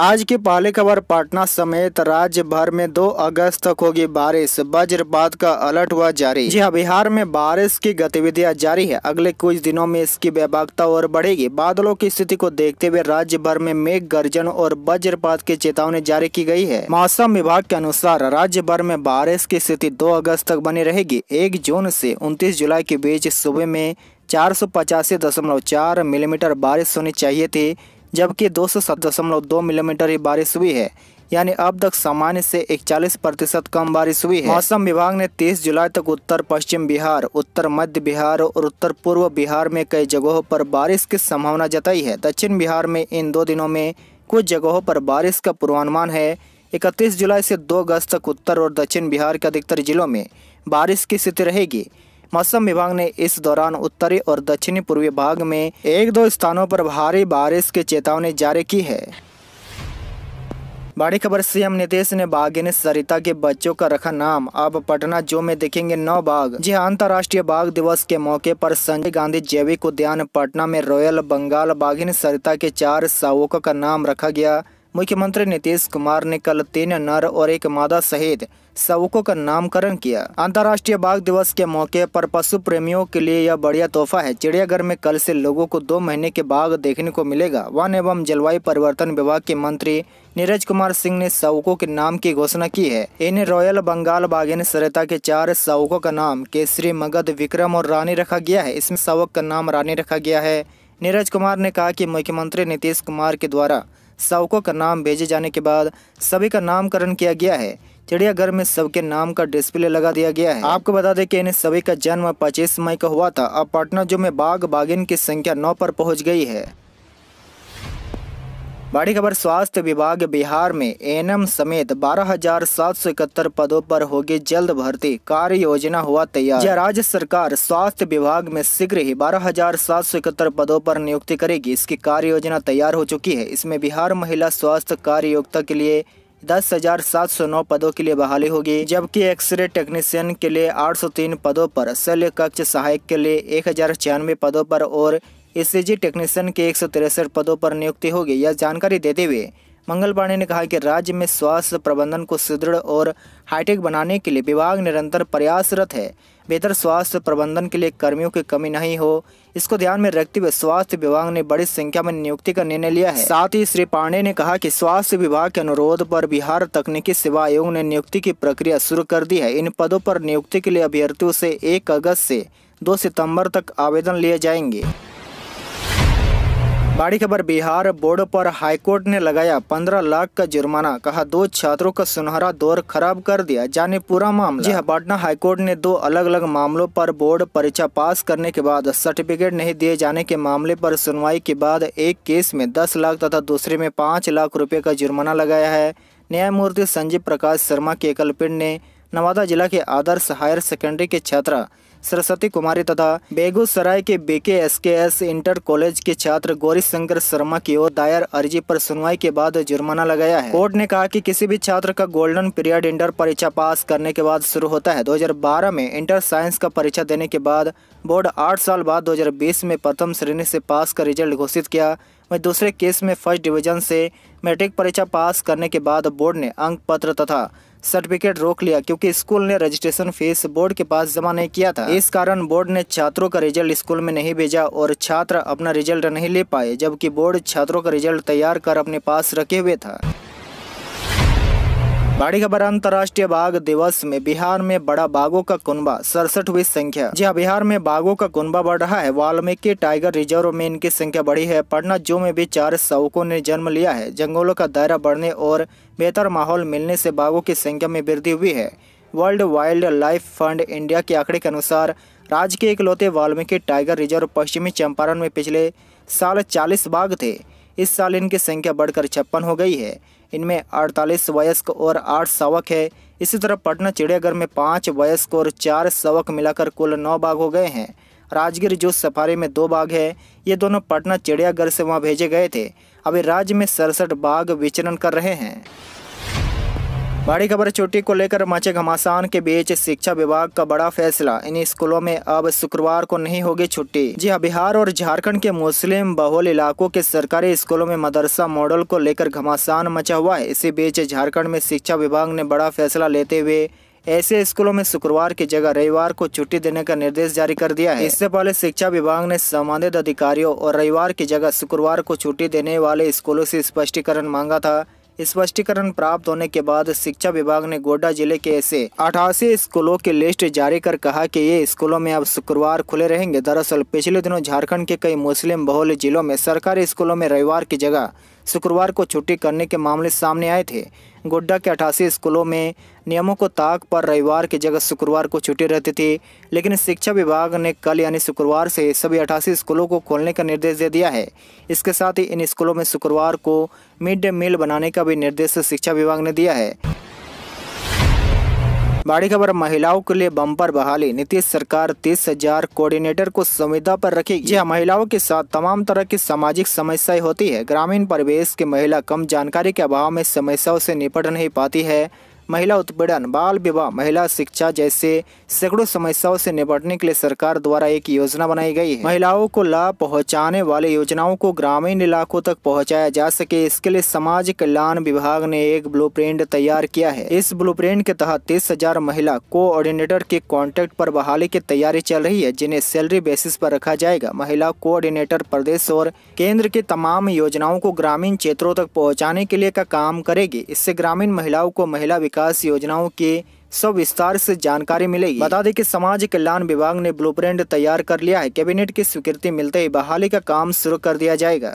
आज की पहली खबर पटना समेत राज्य भर में 2 अगस्त तक होगी बारिश वज्रपात का अलर्ट हुआ जारी जी हाँ बिहार में बारिश की गतिविधियां जारी है अगले कुछ दिनों में इसकी व्यापकता और बढ़ेगी बादलों की स्थिति को देखते हुए राज्य भर में मेघ गर्जन और वज्रपात की चेतावनी जारी की गयी है मौसम विभाग के अनुसार राज्य भर में बारिश की स्थिति दो अगस्त तक बनी रहेगी एक जून ऐसी उनतीस जुलाई के बीच सुबह में चार सौ पचासी दशमलव चार मिलीमीटर बारिश होनी चाहिए थी जबकि दो सौ मिलीमीटर ही बारिश हुई है यानी अब तक सामान्य से 41 प्रतिशत कम बारिश हुई है मौसम विभाग ने 30 जुलाई तक उत्तर पश्चिम बिहार उत्तर मध्य बिहार और उत्तर पूर्व बिहार में कई जगहों पर बारिश की संभावना जताई है दक्षिण बिहार में इन दो दिनों में कुछ जगहों पर बारिश का पूर्वानुमान है इकतीस जुलाई से दो अगस्त तक उत्तर और दक्षिण बिहार के अधिकतर जिलों में बारिश की स्थिति रहेगी मौसम विभाग ने इस दौरान उत्तरी और दक्षिणी पूर्वी भाग में एक दो स्थानों पर भारी बारिश की चेतावनी जारी की है बड़ी खबर सीएम नीतीश ने बाघिन सरिता के बच्चों का रखा नाम अब पटना जो में देखेंगे नौ बाघ जी हाँ, अंतर्राष्ट्रीय बाघ दिवस के मौके पर संजय गांधी जैविक उद्यान पटना में रॉयल बंगाल बाघिन सरिता के चार शावकों का नाम रखा गया मुख्यमंत्री नीतीश कुमार ने कल तीन नर और एक मादा सहित सबकों का नामकरण किया अंतर्राष्ट्रीय बाघ दिवस के मौके पर पशु प्रेमियों के लिए यह बढ़िया तोहफा है चिड़ियाघर में कल से लोगों को दो महीने के बाघ देखने को मिलेगा वन एवं जलवायु परिवर्तन विभाग के मंत्री नीरज कुमार सिंह ने शवकों के नाम की घोषणा की है इन रॉयल बंगाल बाघिन सरिता के चार सबकों का नाम केसरी मगध विक्रम और रानी रखा गया है इसमें शवक का नाम रानी रखा गया है नीरज कुमार ने कहा कि मुख्यमंत्री नीतीश कुमार के द्वारा शावकों का नाम भेजे जाने के बाद सभी का नामकरण किया गया है चिड़ियाघर में सबके नाम का डिस्प्ले लगा दिया गया है आपको बता दें कि इन सभी का जन्म 25 मई को हुआ था अब पटना जो में बाघ बागिन की संख्या नौ पर पहुंच गई है बड़ी खबर स्वास्थ्य विभाग बिहार में एनएम समेत बारह हजार सात सौ इकहत्तर पदों पर होगी जल्द भर्ती कार्य योजना हुआ तैयार राज्य सरकार स्वास्थ्य विभाग में शीघ्र ही बारह हजार सात सौ इकहत्तर पदों पर नियुक्ति करेगी इसकी कार्य योजना तैयार हो चुकी है इसमें बिहार महिला स्वास्थ्य कार्य योग्यता के लिए दस हजार सात सौ नौ पदों के लिए बहाली होगी जबकि एक्सरे टेक्नीशियन के लिए आठ सौ तीन पदों पर शल्य कक्ष सहायक के लिए एक हजार छियानवे पदों पर और एसएजी टेक्नीशियन के एक पदों पर नियुक्ति होगी यह जानकारी देते हुए मंगल पांडे ने कहा कि राज्य में स्वास्थ्य प्रबंधन को सुदृढ़ और हाईटेक बनाने के लिए विभाग निरंतर प्रयासरत है बेहतर स्वास्थ्य प्रबंधन के लिए कर्मियों की कमी नहीं हो इसको ध्यान में रखते हुए स्वास्थ्य विभाग ने बड़ी संख्या में नियुक्ति का निर्णय लिया है साथ ही श्री पांडे ने कहा कि स्वास्थ्य विभाग के अनुरोध पर बिहार तकनीकी सेवा आयोग ने नियुक्ति की प्रक्रिया शुरू कर दी है इन पदों पर नियुक्ति के लिए अभ्यर्थियों से एक अगस्त से दो सितम्बर तक आवेदन लिए जाएंगे बड़ी खबर बिहार बोर्ड पर हाईकोर्ट ने लगाया 15 लाख का जुर्माना कहा दो छात्रों का सुनहरा दौर खराब कर दिया जाने पूरा मामला जी हाँ, पटना हाईकोर्ट ने दो अलग अलग मामलों पर बोर्ड परीक्षा पास करने के बाद सर्टिफिकेट नहीं दिए जाने के मामले पर सुनवाई के बाद एक केस में दस लाख तथा दूसरे में पाँच लाख रुपये का जुर्माना लगाया है न्यायमूर्ति संजीव प्रकाश शर्मा की एकलपीठ ने नवादा जिला के आदर्श हायर सेकेंडरी के छात्रा सरस्वती कुमारी तथा बेगूसराय के बीके एसकेएस इंटर कॉलेज के छात्र गौरी शंकर शर्मा की ओर दायर अर्जी पर सुनवाई के बाद जुर्माना लगाया है कोर्ट ने कहा कि किसी भी छात्र का गोल्डन पीरियड इंटर परीक्षा पास करने के बाद शुरू होता है 2012 में इंटर साइंस का परीक्षा देने के बाद बोर्ड आठ साल बाद दो में प्रथम श्रेणी से पास का रिजल्ट घोषित किया वहीं दूसरे केस में फर्स्ट डिवीजन से मैट्रिक परीक्षा पास करने के बाद बोर्ड ने अंक पत्र तथा सर्टिफिकेट रोक लिया क्योंकि स्कूल ने रजिस्ट्रेशन फीस बोर्ड के पास जमा नहीं किया था इस कारण बोर्ड ने छात्रों का रिजल्ट स्कूल में नहीं भेजा और छात्र अपना रिजल्ट नहीं ले पाए जबकि बोर्ड छात्रों का रिजल्ट तैयार कर अपने पास रखे हुए था बाड़ी खबर अंतर्राष्ट्रीय बाघ दिवस में बिहार में बड़ा बाघों का कुनबा हुई संख्या जी हाँ बिहार में बाघों का कुनबा बढ़ रहा है वाल्मीकि टाइगर रिजर्व में इनकी संख्या बढ़ी है पटना जू में भी चार सवकों ने जन्म लिया है जंगलों का दायरा बढ़ने और बेहतर माहौल मिलने से बाघों की संख्या में वृद्धि हुई है World Wildlife Fund India के आंकड़े के अनुसार राज्य के इकलौते वाल्मीकि टाइगर रिजर्व पश्चिमी चंपारण में पिछले साल चालीस बाघ थे इस साल इनकी संख्या बढ़कर छप्पन हो गई है इनमें अड़तालीस वयस्क और आठ शवक है इसी तरह पटना चिड़ियाघर में पाँच वयस्क और चार शवक मिलाकर कुल नौ बाघ हो गए हैं राजगीर जो सफारी में दो बाघ है ये दोनों पटना चिड़ियाघर से वहाँ भेजे गए थे अभी राज्य में सड़सठ बाघ विचरण कर रहे हैं बड़ी खबर छुट्टी को लेकर मचे घमासान के बीच शिक्षा विभाग का बड़ा फैसला इन स्कूलों में अब शुक्रवार को नहीं होगी छुट्टी जी हाँ बिहार और झारखंड के मुस्लिम बहुल इलाकों के सरकारी स्कूलों में मदरसा मॉडल को लेकर घमासान मचा हुआ है इसी बीच झारखंड में शिक्षा विभाग ने बड़ा फैसला लेते हुए ऐसे स्कूलों में शुक्रवार की जगह रविवार को छुट्टी देने का निर्देश जारी कर दिया है इससे पहले शिक्षा विभाग ने संबंधित अधिकारियों और रविवार की जगह शुक्रवार को छुट्टी देने वाले स्कूलों से स्पष्टीकरण मांगा था स्पष्टीकरण प्राप्त होने के बाद शिक्षा विभाग ने गोड्डा जिले के ऐसे अठासी स्कूलों की लिस्ट जारी कर कहा कि ये स्कूलों में अब शुक्रवार खुले रहेंगे दरअसल पिछले दिनों झारखंड के कई मुस्लिम बहुल जिलों में सरकारी स्कूलों में रविवार की जगह शुक्रवार को छुट्टी करने के मामले सामने आए थे गोड्डा के अठासी स्कूलों में नियमों को ताक पर रविवार की जगह शुक्रवार को छुट्टी रहती थी लेकिन शिक्षा विभाग ने कल यानी शुक्रवार से सभी अठासी स्कूलों को खोलने का निर्देश दे दिया है इसके साथ ही इन स्कूलों में शुक्रवार को मिड डे मील बनाने का भी निर्देश शिक्षा विभाग ने दिया है बड़ी खबर महिलाओं के लिए बम्पर बहाली नीतीश सरकार तीस हजार कोऑर्डिनेटर को संविदा पर रखेगी जी महिलाओं के साथ तमाम तरह की सामाजिक समस्याएं होती है ग्रामीण परिवेश की महिला कम जानकारी के अभाव में समस्याओं से निपट नहीं पाती है महिला उत्पीड़न बाल विवाह महिला शिक्षा जैसे सैकड़ों समस्याओं से निपटने के लिए सरकार द्वारा एक योजना बनाई गई है महिलाओं को लाभ पहुंचाने वाले योजनाओं को ग्रामीण इलाकों तक पहुंचाया जा सके इसके लिए समाज कल्याण विभाग ने एक ब्लू तैयार किया है इस ब्लू के तहत तीस हजार महिला कोऑर्डिनेटर के कॉन्ट्रैक्ट पर बहाली की तैयारी चल रही है जिन्हें सैलरी बेसिस पर रखा जाएगा महिला कोऑर्डिनेटर प्रदेश और केंद्र के तमाम योजनाओं को ग्रामीण क्षेत्रों तक पहुँचाने के लिए का काम करेगी इससे ग्रामीण महिलाओं को महिला विकास विकास योजनाओं के सब विस्तार से जानकारी मिलेगी बता दें कि समाज कल्याण विभाग ने ब्लूप्रिंट तैयार कर लिया है कैबिनेट की स्वीकृति मिलते ही बहाली का काम शुरू कर दिया जाएगा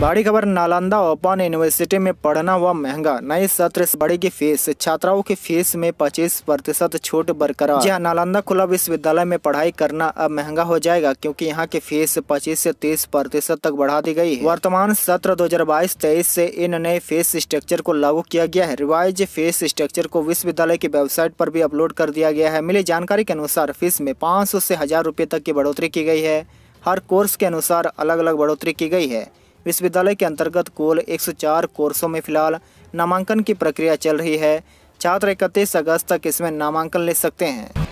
बड़ी खबर नालंदा ओपन यूनिवर्सिटी में पढ़ना हुआ महंगा नए सत्र बढ़ेगी फीस छात्राओं की फीस में 25 प्रतिशत छूट बरकरार जी हाँ, नालंदा खुला विश्वविद्यालय में पढ़ाई करना अब महंगा हो जाएगा क्योंकि यहां की फीस 25 से 30 प्रतिशत तक बढ़ा दी गई है वर्तमान सत्र 2022 तेईस से इन नए फीस स्ट्रक्चर को लागू किया गया है रिवाइज फीस स्ट्रक्चर को विश्वविद्यालय की वेबसाइट पर भी अपलोड कर दिया गया है मिली जानकारी के अनुसार फीस में पाँच से हजार तक की बढ़ोतरी की गई है हर कोर्स के अनुसार अलग अलग बढ़ोतरी की गई है विश्वविद्यालय के अंतर्गत कुल 104 कोर्सों में फिलहाल नामांकन की प्रक्रिया चल रही है छात्र इकतीस अगस्त तक इसमें नामांकन ले सकते हैं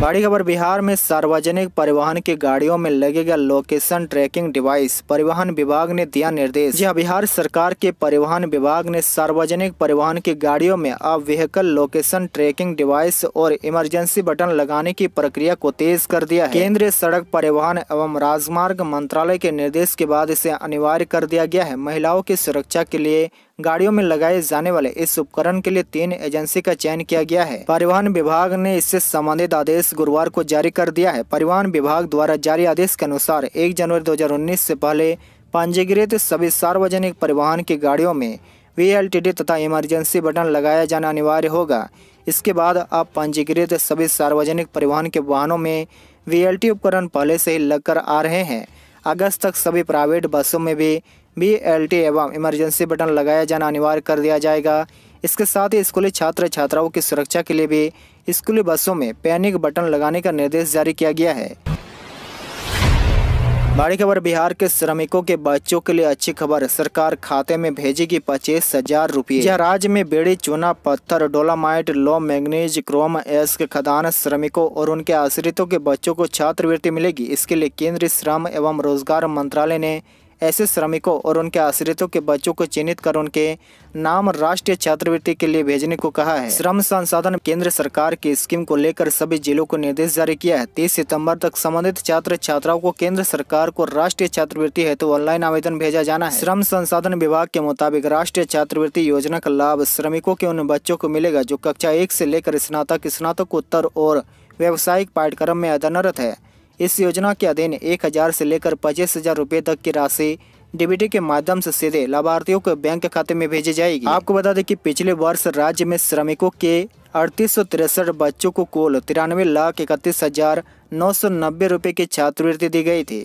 बड़ी खबर बिहार में सार्वजनिक परिवहन की गाड़ियों में लगेगा लोकेशन ट्रैकिंग डिवाइस परिवहन विभाग ने दिया निर्देश यह हाँ, बिहार सरकार के परिवहन विभाग ने सार्वजनिक परिवहन की गाड़ियों में अब व्हीकल लोकेशन ट्रैकिंग डिवाइस और इमरजेंसी बटन लगाने की प्रक्रिया को तेज कर दिया है केंद्रीय सड़क परिवहन एवं राजमार्ग मंत्रालय के निर्देश के बाद इसे अनिवार्य कर दिया गया है महिलाओं की सुरक्षा के लिए गाड़ियों में लगाए जाने वाले इस उपकरण के लिए तीन एजेंसी का चयन किया गया है परिवहन विभाग ने इससे संबंधित आदेश गुरुवार को जारी कर दिया है परिवहन विभाग द्वारा जारी आदेश के अनुसार एक जनवरी 2019 से पहले पंजीकृत सभी सार्वजनिक परिवहन की गाड़ियों में वी तथा इमरजेंसी बटन लगाया जाना अनिवार्य होगा इसके बाद आप पंजीकृत सभी सार्वजनिक परिवहन के वाहनों में वी उपकरण पहले से ही लगकर आ रहे हैं अगस्त तक सभी प्राइवेट बसों में भी बी एल टी एवं इमरजेंसी बटन लगाया जाना अनिवार्य कर दिया जाएगा इसके साथ ही स्कूली छात्र छात्राओं की सुरक्षा के लिए भी स्कूली बसों में पैनिक बटन लगाने का निर्देश जारी किया गया है बड़ी खबर बिहार के श्रमिकों के बच्चों के लिए अच्छी खबर सरकार खाते में भेजेगी पच्चीस हजार रूपये यह राज्य में बेड़ी चूना पत्थर डोलामाइट लो मैग्नीज क्रोम एस्क खदान श्रमिकों और उनके आश्रितों के बच्चों को छात्रवृत्ति मिलेगी इसके लिए केंद्रीय श्रम एवं रोजगार मंत्रालय ने ऐसे श्रमिकों और उनके आश्रितों के बच्चों को चिन्हित कर उनके नाम राष्ट्रीय छात्रवृत्ति के लिए भेजने को कहा है श्रम संसाधन केंद्र सरकार की स्कीम को लेकर सभी जिलों को निर्देश जारी किया है तीस सितम्बर तक संबंधित छात्र छात्राओं को केंद्र सरकार को राष्ट्रीय छात्रवृत्ति हेतु ऑनलाइन आवेदन भेजा जाना है श्रम संसाधन विभाग के मुताबिक राष्ट्रीय छात्रवृत्ति योजना का लाभ श्रमिकों के उन बच्चों को मिलेगा जो कक्षा एक से लेकर स्नातक स्नातकोत्तर और व्यावसायिक पाठ्यक्रम में अध्ययनरत है इस योजना के अधीन एक हज़ार से लेकर पच्चीस हज़ार रूपए तक की राशि डीबीटी के माध्यम से सीधे लाभार्थियों के बैंक खाते में भेजी जाएगी आपको बता दें कि पिछले वर्ष राज्य में श्रमिकों के अड़तीस बच्चों को कुल तिरानवे लाख इकतीस हजार नौ सौ नब्बे रूपए की छात्रवृत्ति दी गई थी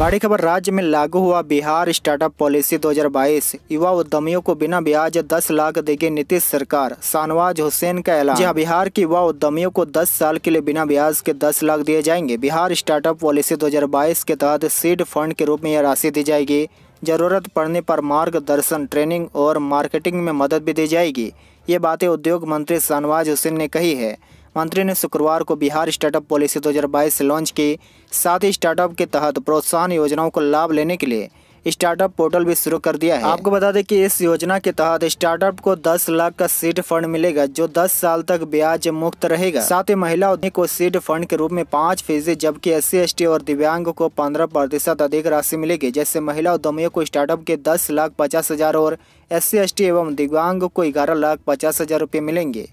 बड़ी खबर राज्य में लागू हुआ बिहार स्टार्टअप पॉलिसी 2022 युवा उद्यमियों को बिना ब्याज 10 लाख देगी नीतीश सरकार शाहनवाज हुसैन का ऐलान जहां बिहार के युवा उद्यमियों को 10 साल के लिए बिना ब्याज के 10 लाख दिए जाएंगे बिहार स्टार्टअप पॉलिसी 2022 के तहत सीड फंड के रूप में यह राशि दी जाएगी जरूरत पड़ने पर मार्गदर्शन ट्रेनिंग और मार्केटिंग में मदद भी दी जाएगी ये बातें उद्योग मंत्री शाहनवाज हुसैन ने कही है मंत्री ने शुक्रवार को बिहार स्टार्टअप पॉलिसी 2022 से लॉन्च की साथ ही स्टार्टअप के तहत प्रोत्साहन योजनाओं को लाभ लेने के लिए स्टार्टअप पोर्टल भी शुरू कर दिया है आपको बता दें कि इस योजना के तहत स्टार्टअप को 10 लाख का सीट फंड मिलेगा जो 10 साल तक ब्याज मुक्त रहेगा साथ ही महिला उद्यमी को सीट फंड के रूप में पाँच फीसदी जबकि एस सी और दिव्यांग को पंद्रह प्रतिशत अधिक राशि मिलेगी जैसे महिला उद्यमियों को स्टार्टअप के दस लाख पचास हजार और एस सी एवं दिव्यांग को ग्यारह लाख पचास हजार मिलेंगे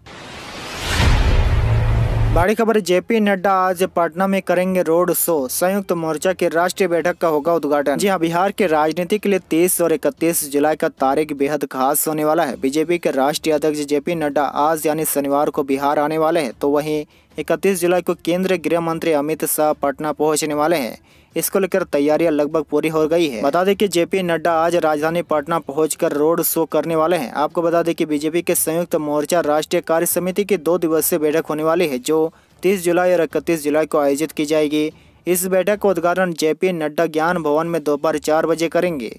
बड़ी खबर जेपी नड्डा आज पटना में करेंगे रोड शो संयुक्त मोर्चा की राष्ट्रीय बैठक का होगा उद्घाटन जी हाँ बिहार के राजनीति के लिए 30 और 31 जुलाई का तारीख बेहद खास होने वाला है बीजेपी के राष्ट्रीय अध्यक्ष जेपी नड्डा आज यानी शनिवार को बिहार आने वाले हैं तो वहीं 31 जुलाई को केंद्रीय गृह मंत्री अमित शाह पटना पहुँचने वाले हैं इसको लेकर तैयारियां लगभग पूरी हो गई है बता दें कि जेपी नड्डा आज राजधानी पटना पहुंचकर रोड शो करने वाले हैं आपको बता दें कि बीजेपी के संयुक्त मोर्चा राष्ट्रीय कार्य समिति की दो दिवसीय बैठक होने वाली है जो तीस जुलाई और इकतीस जुलाई को आयोजित की जाएगी इस बैठक का उद्घाटन जेपी नड्डा ज्ञान भवन में दोपहर चार बजे करेंगे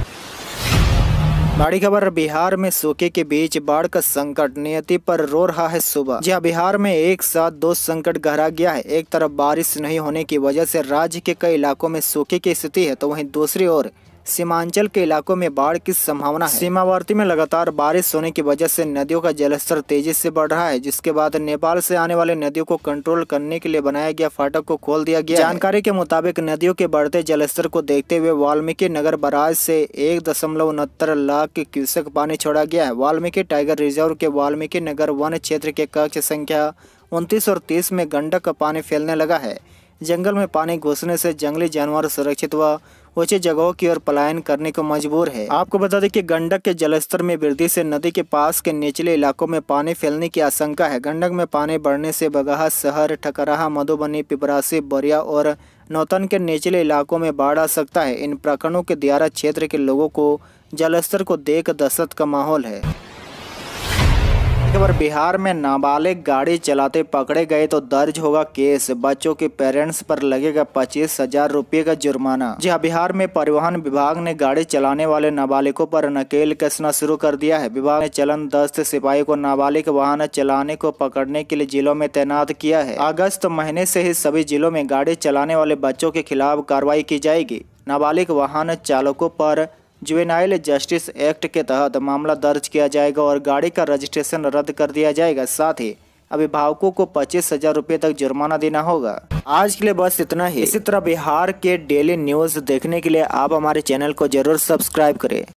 बड़ी खबर बिहार में सूखे के बीच बाढ़ का संकट नियति पर रो रहा है सुबह जहाँ बिहार में एक साथ दो संकट गहरा गया है एक तरफ बारिश नहीं होने की वजह से राज्य के कई इलाकों में सूखे की स्थिति है तो वहीं दूसरी ओर सीमांचल के इलाकों में बाढ़ की संभावना है सीमावर्ती में लगातार बारिश होने की वजह से नदियों का जलस्तर तेजी से बढ़ रहा है जिसके बाद नेपाल से आने वाले नदियों को कंट्रोल करने के लिए बनाया गया फाटक को खोल दिया गया जानकारी के मुताबिक नदियों के बढ़ते जलस्तर को देखते हुए वाल्मीकि नगर बराज से एक दशमलव उनहत्तर लाख क्यूसेक पानी छोड़ा गया है वाल्मीकि टाइगर रिजर्व के वाल्मीकि नगर वन क्षेत्र के कक्ष संख्या उनतीस और तीस में गंडक का पानी फैलने लगा है जंगल में पानी घुसने से जंगली जानवर सुरक्षित व ऊंचे जगहों की ओर पलायन करने को मजबूर है आपको बता दें कि गंडक के जलस्तर में वृद्धि से नदी के पास के निचले इलाकों में पानी फैलने की आशंका है गंडक में पानी बढ़ने से बगहा शहर ठकराहा मधुबनी पिपरासी बरिया और नौतन के निचले इलाकों में बाढ़ आ सकता है इन प्रखंडों के दियारा क्षेत्र के लोगों को जलस्तर को देख दहशत का माहौल है खबर बिहार में नाबालिग गाड़ी चलाते पकड़े गए तो दर्ज होगा केस बच्चों के पेरेंट्स पर लगेगा पच्चीस हजार रूपए का जुर्माना जी हाँ बिहार में परिवहन विभाग ने गाड़ी चलाने वाले नाबालिगों पर नकेल कसना शुरू कर दिया है विभाग ने चलन दस्त सिपाही को नाबालिग वाहन चलाने को पकड़ने के लिए जिलों में तैनात किया है अगस्त महीने ऐसी ही सभी जिलों में गाड़ी चलाने वाले बच्चों के खिलाफ कार्रवाई की जाएगी नाबालिग वाहन चालकों पर जुवेनाइल जस्टिस एक्ट के तहत मामला दर्ज किया जाएगा और गाड़ी का रजिस्ट्रेशन रद्द कर दिया जाएगा साथ ही अभिभावकों को पच्चीस हजार रूपए तक जुर्माना देना होगा आज के लिए बस इतना ही इसी तरह बिहार के डेली न्यूज देखने के लिए आप हमारे चैनल को जरूर सब्सक्राइब करें